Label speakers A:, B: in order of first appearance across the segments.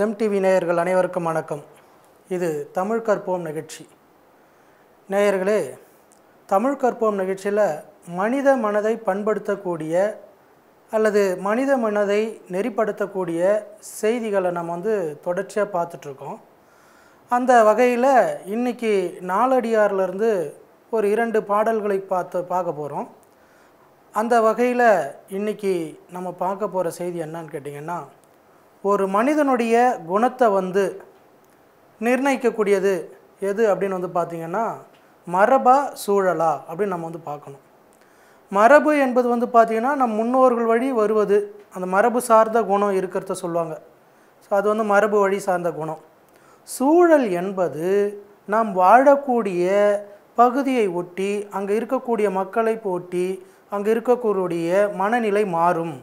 A: GeM TV நேயர்கள் அனைவருக்கும் வணக்கம் இது தமிழ் கற்போம் நிகழ்ச்சி நேயர்களே தமிழ் கற்போம் நிகழ்ச்சியில் மனித மனதை பண்படுத்தக்கூடிய அல்லது மனித மனதை நெறிப்படுத்தக்கூடிய செய்திகளை நம்ம வந்து தொடர்ச்சியாக பார்த்துட்ருக்கோம் அந்த வகையில் இன்றைக்கி நாலடியார்லேருந்து ஒரு இரண்டு பாடல்களை பார்த்து பார்க்க போகிறோம் அந்த வகையில் இன்றைக்கி நம்ம பார்க்க போகிற செய்தி என்னன்னு கேட்டிங்கன்னா ஒரு மனிதனுடைய குணத்தை வந்து நிர்ணயிக்கக்கூடியது எது அப்படின்னு வந்து பார்த்திங்கன்னா மரபா சூழலா அப்படின்னு நம்ம வந்து பார்க்கணும் மரபு என்பது வந்து பார்த்திங்கன்னா நம் முன்னோர்கள் வழி வருவது அந்த மரபு சார்ந்த குணம் இருக்கிறத சொல்லுவாங்க ஸோ அது வந்து மரபு வழி சார்ந்த குணம் சூழல் என்பது நாம் வாழக்கூடிய பகுதியை ஒட்டி அங்கே இருக்கக்கூடிய மக்களை போட்டி அங்கே இருக்கக்கூடிய மனநிலை மாறும்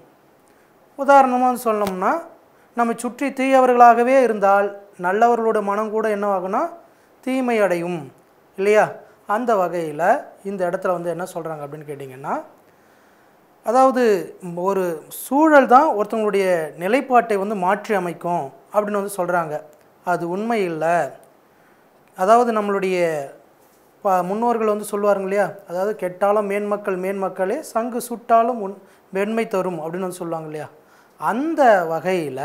A: உதாரணமாக சொன்னோம்னா நம்ம சுற்றி தீயவர்களாகவே இருந்தால் நல்லவர்களோட மனம் கூட என்ன தீமை அடையும் இல்லையா அந்த வகையில் இந்த இடத்துல வந்து என்ன சொல்கிறாங்க அப்படின்னு கேட்டிங்கன்னா அதாவது ஒரு சூழல் தான் ஒருத்தவங்களுடைய நிலைப்பாட்டை வந்து மாற்றி அமைக்கும் அப்படின்னு வந்து சொல்கிறாங்க அது உண்மை இல்லை அதாவது நம்மளுடைய ப முன்னோர்கள் வந்து சொல்லுவாருங்க இல்லையா அதாவது கெட்டாலும் மேன்மக்கள் மேன்மக்களே சங்கு சுட்டாலும் உன் வெண்மை தரும் அப்படின்னு வந்து சொல்லுவாங்க இல்லையா அந்த வகையில்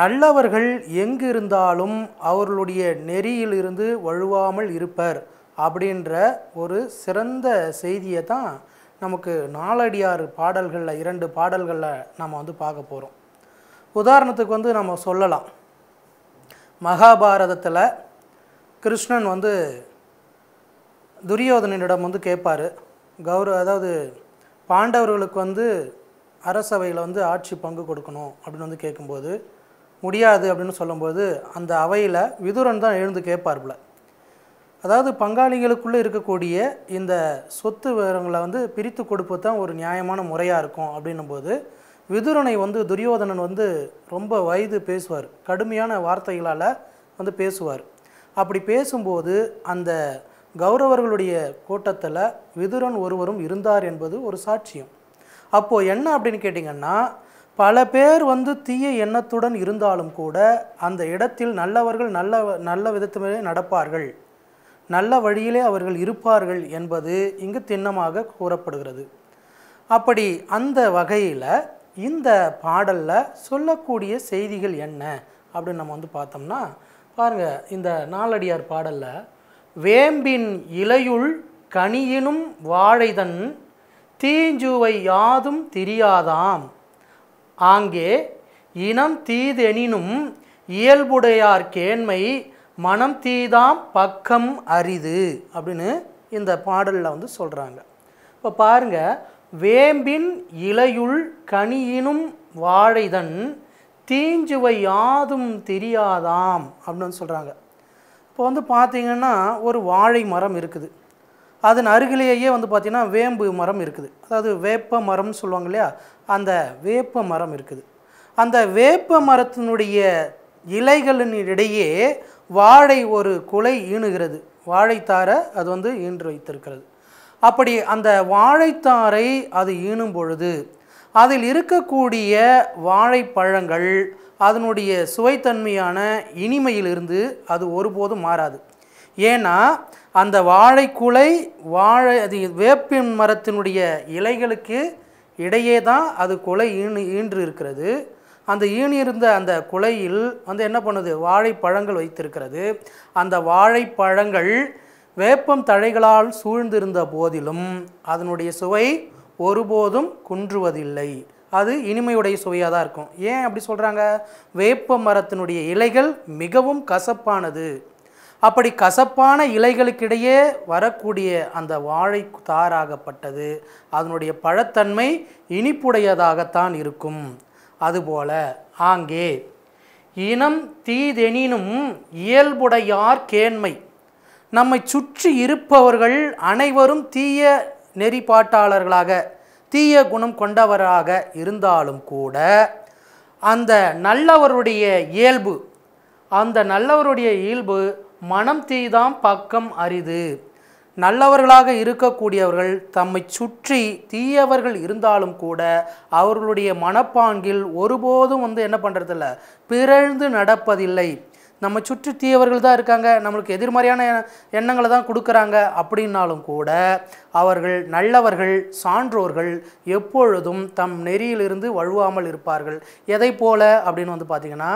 A: நல்லவர்கள் எங்கிருந்தாலும் அவர்களுடைய நெறியிலிருந்து வழுவாமல் இருப்பர் அப்படின்ற ஒரு சிறந்த செய்தியை தான் நமக்கு நாலடியார் பாடல்களில் இரண்டு பாடல்களில் நம்ம வந்து பார்க்க போகிறோம் உதாரணத்துக்கு வந்து நம்ம சொல்லலாம் மகாபாரதத்தில் கிருஷ்ணன் வந்து துரியோதனனிடம் வந்து கேட்பார் கௌரவ அதாவது பாண்டவர்களுக்கு வந்து அரசவையில் வந்து ஆட்சி பங்கு கொடுக்கணும் அப்படின்னு வந்து கேட்கும்போது முடியாது அப்படின்னு சொல்லும்போது அந்த அவையில் விதுரன் தான் எழுந்து கேட்பார்ப்பில் அதாவது பங்காளிகளுக்குள்ளே இருக்கக்கூடிய இந்த சொத்து விவரங்களை வந்து பிரித்து கொடுப்பது தான் ஒரு நியாயமான முறையாக இருக்கும் அப்படின்னும்போது விதுரனை வந்து துரியோதனன் வந்து ரொம்ப வயது பேசுவார் கடுமையான வார்த்தைகளால் வந்து பேசுவார் அப்படி பேசும்போது அந்த கௌரவர்களுடைய கூட்டத்தில் விதுரன் ஒருவரும் இருந்தார் என்பது ஒரு சாட்சியம் அப்போது என்ன அப்படின்னு கேட்டிங்கன்னா பல பேர் வந்து தீய எண்ணத்துடன் இருந்தாலும் கூட அந்த இடத்தில் நல்லவர்கள் நல்ல நல்ல விதத்திலே நடப்பார்கள் நல்ல வழியிலே அவர்கள் இருப்பார்கள் என்பது இங்கு திண்ணமாக கூறப்படுகிறது அப்படி அந்த வகையில் இந்த பாடலில் சொல்லக்கூடிய செய்திகள் என்ன அப்படின்னு நம்ம வந்து பார்த்தோம்னா பாருங்கள் இந்த நாலடியார் பாடலில் வேம்பின் இலையுள் கனியினும் வாழைதன் தீஞ்சுவை யாதும் தெரியாதாம் ஆங்கே இனம் தீதெனினும் இயல்புடையார் கேண்மை மனம் தீதாம் பக்கம் அரிது அப்படின்னு இந்த பாடலில் வந்து சொல்கிறாங்க இப்போ பாருங்க வேம்பின் இலையுள் கனியினும் வாழைதன் தீஞ்சுவை யாதும் தெரியாதாம் அப்படின்னு சொல்கிறாங்க இப்போ வந்து பார்த்திங்கன்னா ஒரு வாழை மரம் இருக்குது அதன் அருகிலேயே வந்து பார்த்திங்கன்னா வேம்பு மரம் இருக்குது அதாவது வேப்ப மரம்னு சொல்லுவாங்க இல்லையா அந்த வேப்ப மரம் இருக்குது அந்த வேப்ப மரத்தினுடைய இலைகளின் இடையே வாழை ஒரு குலை ஈணுகிறது வாழைத்தார அது வந்து ஈன்று வைத்திருக்கிறது அப்படி அந்த வாழைத்தாரை அது ஈணும் பொழுது அதில் இருக்கக்கூடிய வாழைப்பழங்கள் அதனுடைய சுவைத்தன்மையான இனிமையிலிருந்து அது ஒருபோதும் மாறாது ஏன்னா அந்த வாழைக்குலை வாழை அது வேப்பின் மரத்தினுடைய இலைகளுக்கு இடையே தான் அது குலை ஈணு ஈன்று இருக்கிறது அந்த ஈணி இருந்த அந்த குலையில் வந்து என்ன பண்ணுது வாழைப்பழங்கள் வைத்திருக்கிறது அந்த வாழைப்பழங்கள் வேப்பம் தழைகளால் சூழ்ந்திருந்த போதிலும் அதனுடைய சுவை ஒருபோதும் குன்றுவதில்லை அது இனிமையுடைய சுவையாக தான் இருக்கும் ஏன் அப்படி சொல்கிறாங்க வேப்ப மரத்தினுடைய இலைகள் மிகவும் கசப்பானது அப்படி கசப்பான இலைகளுக்கிடையே வரக்கூடிய அந்த வாழை தாராகப்பட்டது அதனுடைய பழத்தன்மை இனிப்புடையதாகத்தான் இருக்கும் அதுபோல ஆங்கே இனம் தீதெனினும் இயல்புடையார் கேண்மை நம்மை சுற்றி இருப்பவர்கள் அனைவரும் தீய நெறிப்பாட்டாளர்களாக தீய குணம் கொண்டவராக இருந்தாலும் கூட அந்த நல்லவருடைய இயல்பு அந்த நல்லவருடைய இயல்பு மனம் தீதாம் பக்கம் அரிது நல்லவர்களாக இருக்கக்கூடியவர்கள் தம்மை சுற்றி தீயவர்கள் இருந்தாலும் கூட அவர்களுடைய மனப்பாங்கில் ஒருபோதும் வந்து என்ன பண்ணுறதில்ல பிறழ்ந்து நடப்பதில்லை நம்ம சுற்றி தீயவர்கள் தான் இருக்காங்க நம்மளுக்கு எதிர்மறையான எண்ணங்களை தான் கொடுக்குறாங்க அப்படின்னாலும் கூட அவர்கள் நல்லவர்கள் சான்றோர்கள் எப்பொழுதும் தம் நெறியிலிருந்து வழுவாமல் இருப்பார்கள் எதை போல அப்படின்னு வந்து பார்த்திங்கன்னா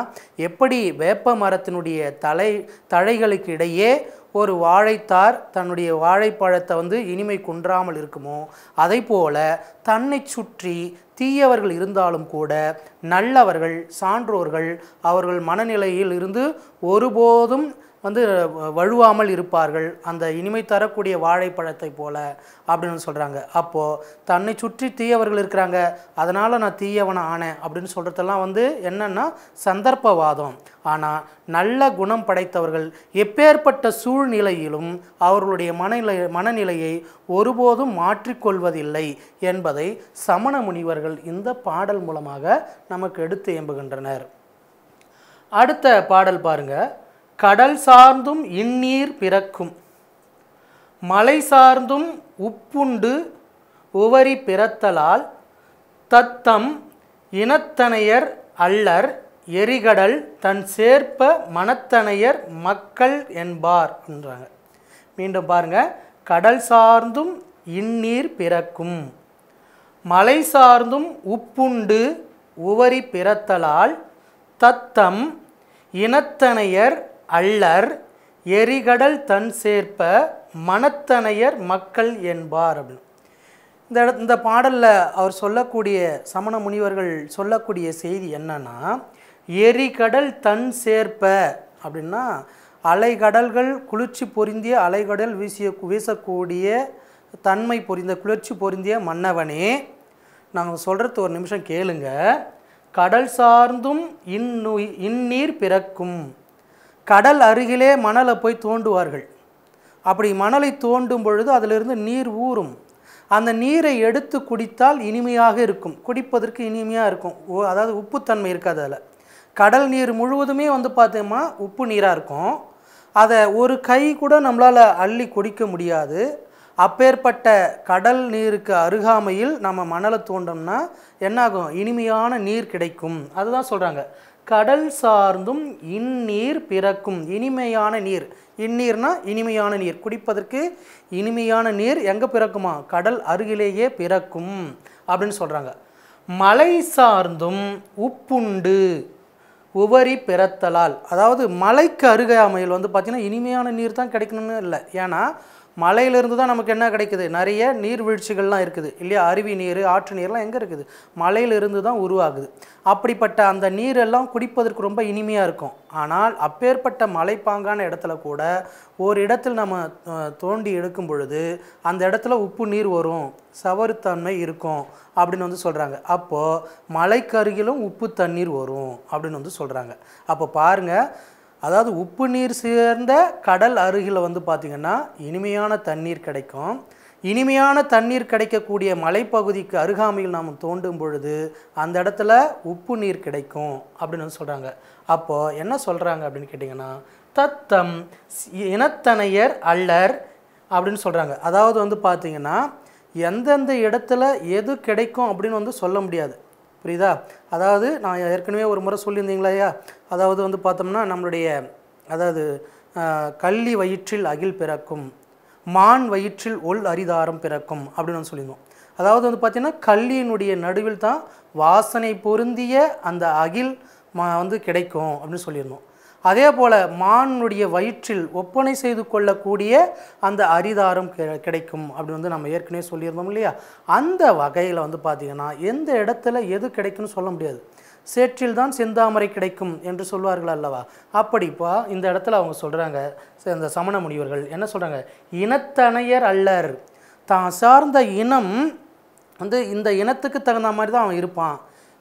A: எப்படி வேப்ப மரத்தினுடைய தலை தழைகளுக்கு இடையே ஒரு வாழைத்தார் தன்னுடைய வாழைப்பழத்தை வந்து இனிமை குன்றாமல் இருக்குமோ அதை போல தன்னை சுற்றி தீயவர்கள் இருந்தாலும் கூட நல்லவர்கள் சான்றோர்கள் அவர்கள் மனநிலையில் இருந்து ஒருபோதும் வந்து வழுவாமல் இருப்பார்கள் அந்த இனிமை தரக்கூடிய வாழைப்பழத்தை போல அப்படின்னு சொல்கிறாங்க அப்போது தன்னை சுற்றி தீயவர்கள் இருக்கிறாங்க அதனால் நான் தீயவனை ஆனேன் அப்படின்னு சொல்கிறதெல்லாம் வந்து என்னென்னா சந்தர்ப்பவாதம் ஆனால் நல்ல குணம் படைத்தவர்கள் எப்பேற்பட்ட சூழ்நிலையிலும் அவர்களுடைய மனநிலை மனநிலையை ஒருபோதும் மாற்றிக்கொள்வதில்லை என்பதை சமண முனிவர்கள் இந்த பாடல் மூலமாக நமக்கு எடுத்து எம்புகின்றனர் அடுத்த பாடல் பாருங்கள் கடல் சார்ந்தும் இந்நீர் பிறக்கும் மலை சார்ந்தும் உப்புண்டு உவரி பிறத்தலால் தத்தம் இனத்தனையர் அல்லர் எரிகடல் தன் சேர்ப்ப மனத்தனையர் மக்கள் என்பார் என்றாங்க மீண்டும் பாருங்கள் கடல் சார்ந்தும் இந்நீர் பிறக்கும் மலை சார்ந்தும் உப்புண்டு உவரி பிறத்தலால் தத்தம் இனத்தனையர் அல்லர் எரிகடல் தன் சேர்ப்ப மனத்தனையர் மக்கள் என்பார் அப்படின்னு இந்த இந்த பாடலில் அவர் சொல்லக்கூடிய சமண முனிவர்கள் சொல்லக்கூடிய செய்தி என்னன்னா எரிகடல் தன் சேர்ப்ப அப்படின்னா அலைகடல்கள் குளிர்ச்சி பொருந்திய அலைகடல் வீசிய வீசக்கூடிய தன்மை பொருந்த குளிர்ச்சி பொருந்திய மன்னவனே நாங்கள் சொல்கிறது ஒரு நிமிஷம் கேளுங்க கடல் சார்ந்தும் இன்னுய் இந்நீர் பிறக்கும் கடல் அருகிலே மணலை போய் தோண்டுவார்கள் அப்படி மணலை தோண்டும் பொழுது அதிலிருந்து நீர் ஊறும் அந்த நீரை எடுத்து குடித்தால் இனிமையாக இருக்கும் குடிப்பதற்கு இனிமையாக இருக்கும் அதாவது உப்புத்தன்மை இருக்காது அதில் கடல் நீர் முழுவதுமே வந்து பார்த்தோம்னா உப்பு நீராக இருக்கும் அதை ஒரு கை கூட நம்மளால் அள்ளி குடிக்க முடியாது அப்பேற்பட்ட கடல் நீருக்கு அருகாமையில் நம்ம மணலை தோண்டோம்னா என்னாகும் இனிமையான நீர் கிடைக்கும் அதுதான் சொல்கிறாங்க கடல் சார்ந்தும் இந்நீர் பிறக்கும் இனிமையான நீர் இந்நீர்னா இனிமையான நீர் குடிப்பதற்கு இனிமையான நீர் எங்கே பிறக்குமா கடல் அருகிலேயே பிறக்கும் அப்படின்னு சொல்கிறாங்க மலை சார்ந்தும் உப்புண்டு உவரி பிறத்தலால் அதாவது மலைக்கு அருகாமையில் வந்து பார்த்திங்கன்னா இனிமையான நீர் தான் கிடைக்கணும்னு இல்லை ஏன்னா மலையிலிருந்து தான் நமக்கு என்ன கிடைக்குது நிறைய நீர்வீழ்ச்சிகள்லாம் இருக்குது இல்லையா அருவி நீர் ஆற்று நீர்லாம் எங்கே இருக்குது மலையிலிருந்து தான் உருவாகுது அப்படிப்பட்ட அந்த நீரெல்லாம் குடிப்பதற்கு ரொம்ப இனிமையாக இருக்கும் ஆனால் அப்பேற்பட்ட மலைப்பாங்கான இடத்துல கூட ஒரு இடத்தில் நம்ம தோண்டி எடுக்கும் பொழுது அந்த இடத்துல உப்பு நீர் வரும் சவறுத்தன்மை இருக்கும் அப்படின்னு வந்து சொல்கிறாங்க அப்போது மலைக்கு அருகிலும் உப்பு தண்ணீர் வரும் அப்படின்னு வந்து சொல்கிறாங்க அப்போ பாருங்கள் அதாவது உப்பு நீர் சேர்ந்த கடல் அருகில் வந்து பார்த்திங்கன்னா இனிமையான தண்ணீர் கிடைக்கும் இனிமையான தண்ணீர் கிடைக்கக்கூடிய மலைப்பகுதிக்கு அருகாமையில் நாம் தோண்டும் பொழுது அந்த இடத்துல உப்பு நீர் கிடைக்கும் அப்படின்னு வந்து சொல்கிறாங்க அப்போது என்ன சொல்கிறாங்க அப்படின்னு கேட்டிங்கன்னா தத்தம் இனத்தனையர் அல்லர் அப்படின்னு சொல்கிறாங்க அதாவது வந்து பார்த்திங்கன்னா எந்தெந்த இடத்துல எது கிடைக்கும் அப்படின்னு வந்து சொல்ல முடியாது புரியுதா அதாவது நான் ஏற்கனவே ஒரு முறை சொல்லியிருந்தீங்களாயா அதாவது வந்து பார்த்தோம்னா நம்மளுடைய அதாவது கள்ளி வயிற்றில் அகில் பிறக்கும் மான் வயிற்றில் ஒல் அரிதாரம் பிறக்கும் அப்படின்னு நான் சொல்லியிருந்தோம் அதாவது வந்து பார்த்திங்கன்னா கல்லியினுடைய நடுவில் தான் வாசனை பொருந்திய அந்த அகில் வந்து கிடைக்கும் அப்படின்னு சொல்லியிருந்தோம் அதே போல் மானுடைய வயிற்றில் ஒப்பனை செய்து கொள்ளக்கூடிய அந்த அரிதாரம் கிடைக்கும் அப்படின்னு வந்து நம்ம ஏற்கனவே சொல்லியிருந்தோம் இல்லையா அந்த வகையில் வந்து பார்த்திங்கன்னா எந்த இடத்துல எது கிடைக்கும்னு சொல்ல முடியாது சேற்றில் தான் செந்தாமரை கிடைக்கும் என்று சொல்வார்கள் அல்லவா அப்படிப்பா இந்த இடத்துல அவங்க சொல்கிறாங்க இந்த சமண முனிவர்கள் என்ன சொல்கிறாங்க இனத்தனையர் அல்லர் தான் சார்ந்த இனம் வந்து இந்த இனத்துக்கு தகுந்த மாதிரி தான் அவன் இருப்பான்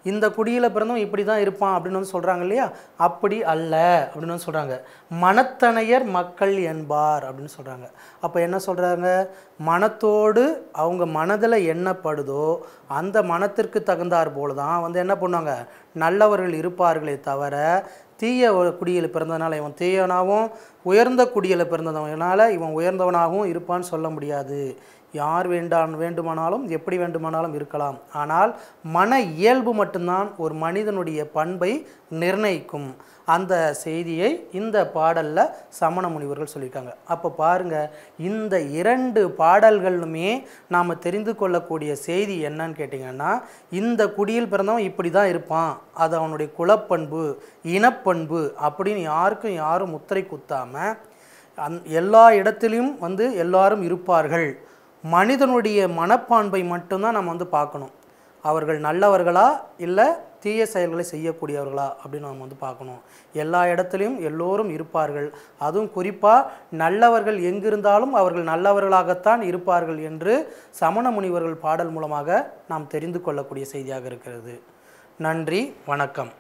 A: இந்த குடியில் பிறந்தவன் இப்படி தான் இருப்பான் அப்படின்னு வந்து சொல்கிறாங்க இல்லையா அப்படி அல்ல அப்படின்னு வந்து சொல்கிறாங்க மனத்தனையர் மக்கள் என்பார் அப்படின்னு சொல்கிறாங்க அப்போ என்ன சொல்கிறாங்க மனத்தோடு அவங்க மனதில் என்னப்படுதோ அந்த மனத்திற்கு தகுந்தாற் போல தான் வந்து என்ன பண்ணுவாங்க நல்லவர்கள் இருப்பார்களே தவிர தீய குடியில் பிறந்ததுனால இவன் தீயவனாகவும் உயர்ந்த குடியில் பிறந்தவனால இவன் உயர்ந்தவனாகவும் இருப்பான்னு சொல்ல முடியாது யார் வேண்டான் வேண்டுமானாலும் எப்படி வேண்டுமானாலும் இருக்கலாம் ஆனால் மன இயல்பு மட்டும்தான் ஒரு மனிதனுடைய பண்பை நிர்ணயிக்கும் அந்த செய்தியை இந்த பாடலில் சமண முனிவர்கள் சொல்லியிருக்காங்க அப்போ பாருங்கள் இந்த இரண்டு பாடல்களுமே நாம் தெரிந்து கொள்ளக்கூடிய செய்தி என்னன்னு கேட்டிங்கன்னா இந்த குடியில் பிறந்தவன் இப்படி தான் இருப்பான் அது அவனுடைய குலப்பண்பு இனப்பண்பு அப்படின்னு யாருக்கும் யாரும் முத்திரை குத்தாமல் அந் எல்லா இடத்திலையும் வந்து எல்லாரும் இருப்பார்கள் மனிதனுடைய மனப்பான்பை மட்டும்தான் நம்ம வந்து பார்க்கணும் அவர்கள் நல்லவர்களா இல்லை தீய செயல்களை செய்யக்கூடியவர்களா அப்படின்னு நம்ம வந்து பார்க்கணும் எல்லா இடத்துலையும் எல்லோரும் இருப்பார்கள் அதுவும் குறிப்பாக நல்லவர்கள் எங்கிருந்தாலும் அவர்கள் நல்லவர்களாகத்தான் இருப்பார்கள் என்று சமண முனிவர்கள் பாடல் மூலமாக நாம் தெரிந்து கொள்ளக்கூடிய செய்தியாக இருக்கிறது நன்றி வணக்கம்